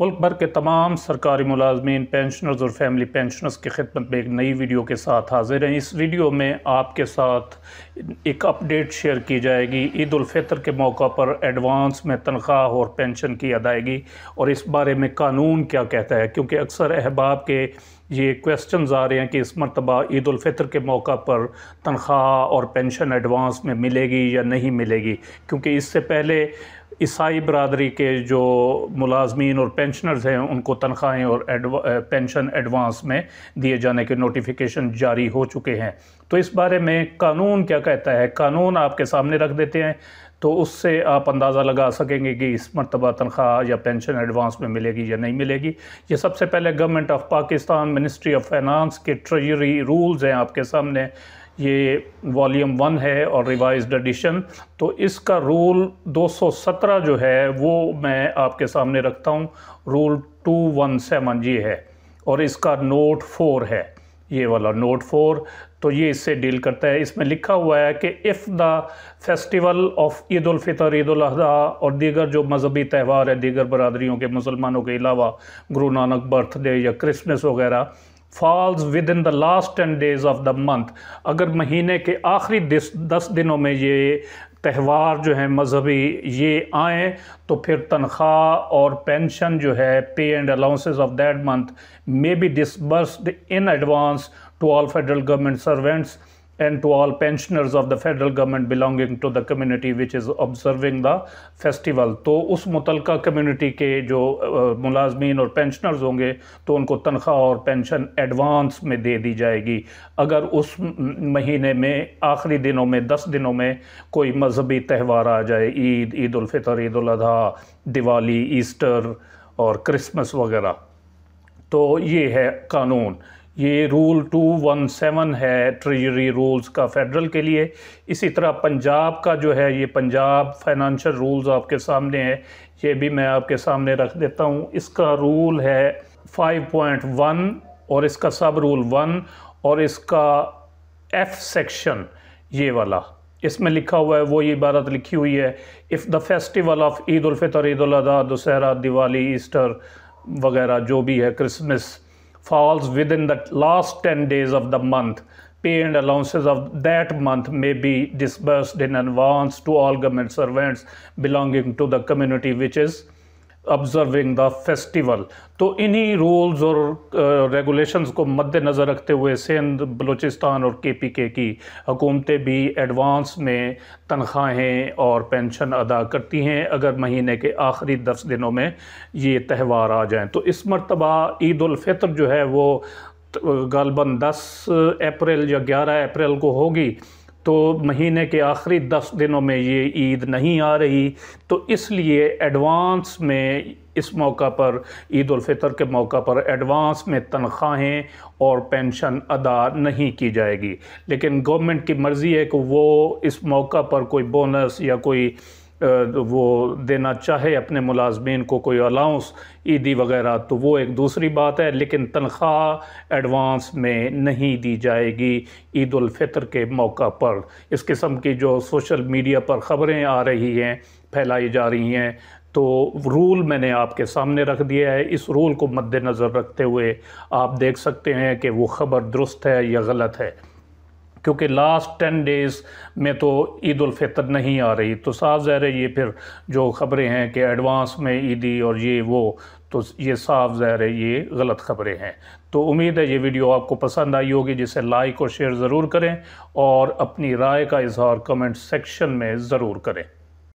मुल्क भर के तमाम सरकारी मुलाजमीन पेंशनर्स और फैमिली पेंशनर्स की खिदमत में एक नई वीडियो के साथ हाजिर हैं इस वीडियो में आपके साथ एक अपडेट शेयर की जाएगी ईद फितर के मौका पर एडवांस में तनख्वाह और पेंशन की अदायगी और इस बारे में कानून क्या कहता है क्योंकि अक्सर अहबाब के ये क्वेश्चन आ रहे हैं कि इस मरतबा ईद फितर के मौका पर तनख्वाह और पेंशन एडवांस में मिलेगी या नहीं मिलेगी क्योंकि इससे पहले ईसाई बरदरी के जो मुलाजमीन और पेंशनर्स हैं उनको तनख्वाहें और एडवा, पेंशन एडवांस में दिए जाने के नोटिफिकेशन जारी हो चुके हैं तो इस बारे में कानून क्या कहता है कानून आपके सामने रख देते हैं तो उससे आप अंदाज़ा लगा सकेंगे कि इस मरतबा तनख्वाह या पेंशन एडवांस में मिलेगी या नहीं मिलेगी ये सबसे पहले government of Pakistan ministry of finance के ट्रेजरी रूल्स हैं आपके सामने ये वॉल्यूम वन है और रिवाइज एडिशन तो इसका रूल 217 जो है वो मैं आपके सामने रखता हूँ रूल 217 ये है और इसका नोट फोर है ये वाला नोट फोर तो ये इससे डील करता है इसमें लिखा हुआ है कि if the festival of Eid ul Fitr Eid अजी और दीगर जो मजहबी त्यौहार है दीगर बरदरीों के मुसलमानों के अलावा गुरु नानक बर्थडे या क्रिसमस वगैरह falls within the last ten days of the month अगर महीने के आखिरी दस दिनों में ये त्यौहार जो है मजहबी ये आए तो फिर तनख्वाह और पेंशन जो है pay and allowances of that month may be disbursed in advance to all federal government servants and to all pensioners of the federal government belonging to the community which is observing the festival तो उस मुतलका community के जो मुलाजमीन और pensioners होंगे तो उनको तनख्वाह और pension advance में दे दी जाएगी अगर उस महीने में आखिरी दिनों में दस दिनों में कोई मजहबी त्यौहार आ जाए ईद ईद उलफ़ितर ईद उजी दिवाली ईस्टर और क्रिसमस वगैरह तो ये है कानून ये रूल टू वन सेवन है ट्रेजरी रूल्स का फेडरल के लिए इसी तरह पंजाब का जो है ये पंजाब फाइनेंशियल रूल्स आपके सामने है ये भी मैं आपके सामने रख देता हूँ इसका रूल है फाइव पॉइंट वन और इसका सब रूल वन और इसका एफ सेक्शन ये वाला इसमें लिखा हुआ है वो ये इबारत लिखी हुई है if the festival of Eid ul Fitr Eid ul Adha Dussehra Diwali Easter वगैरह जो भी है Christmas falls within the last 10 days of the month, pay and allowances of that month may be disbursed in advance to all government servants belonging to the community which is observing the festival तो इन्हीं rules और regulations को मद्देनज़र रखते हुए सिंध बलूचिस्तान और के P के की हुकूमतें भी एडवांस में तनख्वाहें और पेंशन अदा करती हैं अगर महीने के आखिरी दस दिनों में ये त्यौहार आ जाएँ तो इस मरतबा ईदालफ़ितर जो है वो गलबन दस अप्रैल या ग्यारह अप्रैल को होगी तो महीने के आखिरी दस दिनों में ये ईद नहीं आ रही तो इसलिए एडवांस में इस मौका पर ईद फितर के मौका पर एडवांस में तनख्वाहें और पेंशन अदा नहीं की जाएगी लेकिन गवर्नमेंट की मर्ज़ी है कि वो इस मौका पर कोई बोनस या कोई तो वो देना चाहे अपने मुलाजमीन को कोई अलाउंस ईदी e वगैरह तो वो एक दूसरी बात है लेकिन तनख्वाह एडवांस में नहीं दी जाएगी ईदालफ़ितर के मौका पर इस किस्म की जो सोशल मीडिया पर ख़बरें आ रही हैं फैलाई जा रही हैं तो रूल मैंने आपके सामने रख दिया है इस रूल को मद्देनज़र रखते हुए आप देख सकते हैं कि वो ख़बर दुरुस्त है या गलत है क्योंकि लास्ट टेन डेज़ में तो ईद नहीं आ रही तो साफ ज़ाहिर है ये फिर जो ख़बरें हैं कि एडवांस में ईदी और ये वो तो ये साफ ज़ाहिर है ये गलत ख़बरें हैं तो उम्मीद है ये वीडियो आपको पसंद आई होगी जिसे लाइक और शेयर ज़रूर करें और अपनी राय का इजहार कमेंट सेक्शन में ज़रूर करें